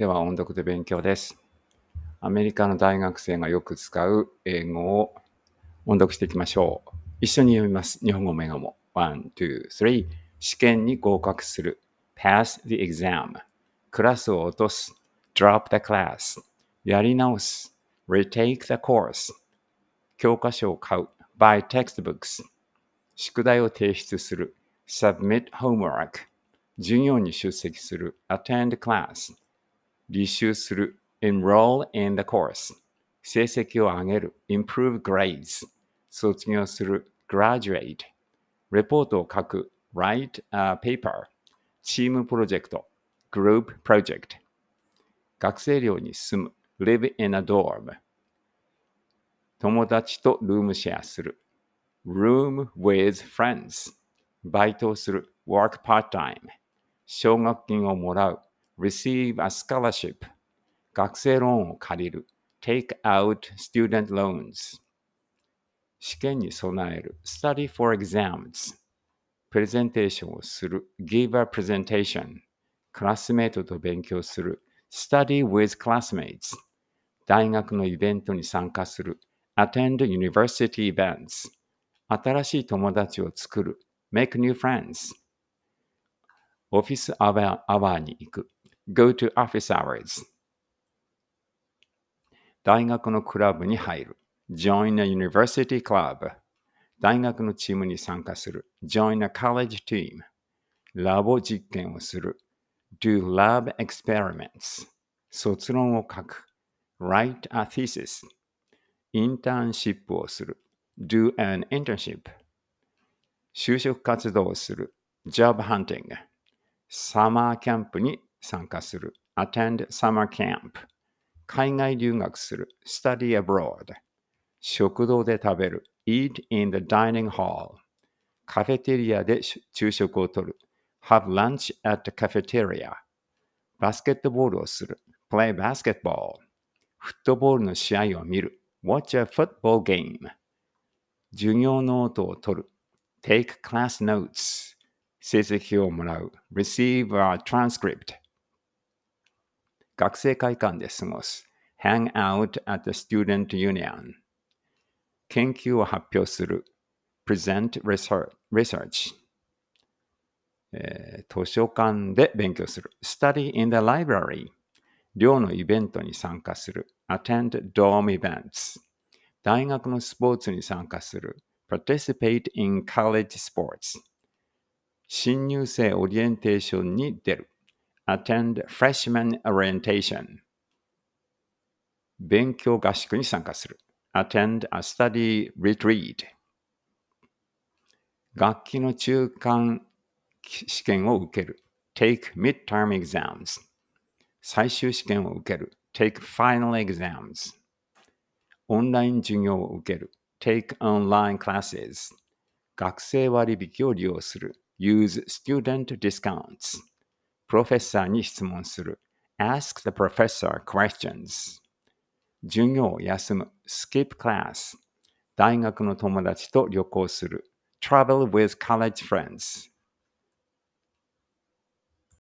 では音読で勉強です。アメリカの大学生がよく使う英語を音読していきましょう。一緒に読みます。日本語メガモ。も。1、2、3。試験に合格する。pass the exam。クラスを落とす。drop the class。やり直す。retake the course。教科書を買う。buy textbooks。宿題を提出する。submit homework。授業に出席する。attend class。履修する enroll in the course 成績を上げる improve grades 卒業する graduate レポートを書く write a paper チームプロジェクト group project 学生寮に住む live in a dorm 友達とルームシェアする room with friends バイトをする work part time 奨学金をもらう receive a scholarship 学生ローンを借りる take out student loans 試験に備える study for exams プレゼンテーションをする give a presentation クラスメートと勉強する study with classmates 大学のイベントに参加する attend university events 新しい友達を作る make new friends オフィスアワーに行く go to office hours 大学のクラブに入る join a university club 大学のチームに参加する join a college team ラボ実験をする do lab experiments 卒論を書く write a thesis インターンシップをする do an internship 就職活動をする job hunting サマーキャンプに参加する attend summer camp 海外留学する study abroad 食堂で食べる eat in the dining hall カフェテリアで昼食をとる have lunch at the cafeteria バスケットボールをする play basketball フットボールの試合を見る watch a football game 授業ノートをとる take class notes 成績をもらう receive a transcript 学生会館で過ごす hang out at the student union 研究を発表する present research え図書館で勉強する study in the library 寮のイベントに参加する attend dorm events 大学のスポーツに参加する participate in college sports 新入生オリエンテーションに出る attend freshman orientation 勉強合宿に参加する attend a study retreat 学期の中間試験を受ける take midterm exams 最終試験を受ける take final exams オンライン授業を受ける take online classes 学生割引を利用する use student discounts プロフェッサーに質問する。ask the professor questions. 授業を休む。skip class. 大学の友達と旅行する。travel with college friends.